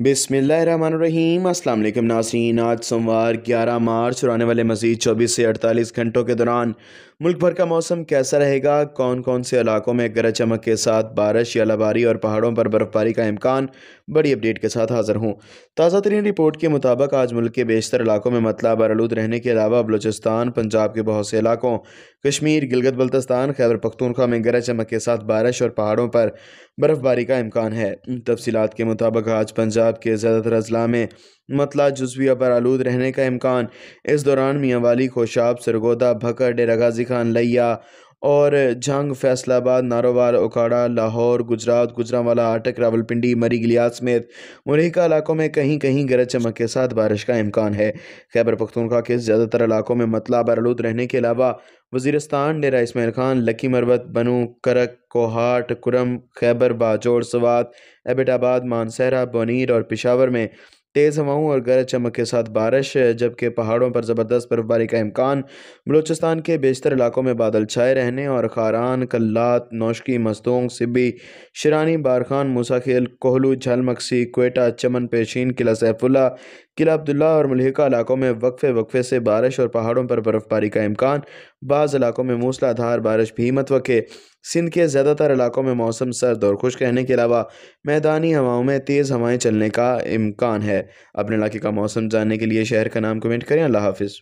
अस्सलाम वालेकुम नासरीन आज सोमवार 11 मार्च और आने वाले मजीद 24 से 48 घंटों के दौरान मुल्क भर का मौसम कैसा रहेगा कौन कौन से इलाकों में गरज चमक के साथ बारिश या लबारी और पहाड़ों पर बर्फ़बारी का इम्कान बड़ी अपडेट के साथ हाजिर हूँ ताज़ा तरीन रिपोर्ट के मुताबिक आज मुल्क के बेशतर इलाकों में मतला बरलूद रहने के अलावा बलूचिस्तान पंजाब के बहुत से इलाकों कश्मीर गिलगत बल्तस्तान खैबर पख्तूनखा में गरज चमक के साथ बारिश और पहाड़ों पर बर्फ़बारी का इम्कान है तफसीत के मुताबिक आज पंजाब पंजाब के ज़्यादातर अजला में मतला पर आलूद रहने का इम्कान इस दौरान मियाँ वाली खोशाब सरगोदा भकर डेरा गाजी खान लिया और जंग फैसलाबाद नारोवाल ओकाड़ा लाहौर गुजरात गुजरावाला आटक रावलपिंडी मरी गलिया समेत मुरहिका इलाकों में कहीं कहीं गरज चमक के साथ बारिश का इम्कान है खैबर पख्तनखा के ज़्यादातर इलाकों में मतला बरलूद रहने के अलावा वजीरस्तान डेरा इसमाइल खान लकी मरवत बनू करक कोहाट कुरम खैबर बाजोड़ सवात एबिटाबाद मानसहरा बनीर और पिशावर में तेज़ हवाओं और गरज चमक के साथ बारिश जबकि पहाड़ों पर ज़बरदस्त बर्फबारी का इम्कान बलूचिस्तान के बेशतर इलाकों में बादल छाए रहने और खारान कल्लात नौशकी मस्तोंग सिब्बी शिरानी बारखान मूसाखेल कोहलू झलमक्सी कोटा चमन पेशीन किला सैफुल्ला किला अब्दुल्ला और मलहिका इलाकों में वक्फे वक्फे से बारिश और पहाड़ों पर बर्फबारी का इम्कान बाज़ इलाकों में मूसलाधार बारिश भी मतवक़ सिंध के ज़्यादातर इलाकों में मौसम सर्द और खुश्क रहने के अलावा मैदानी हवाओं में तेज़ हवाएं चलने का इम्कान है अपने इलाके का मौसम जानने के लिए शहर का नाम कमेंट करें अल्लाह हाफिज़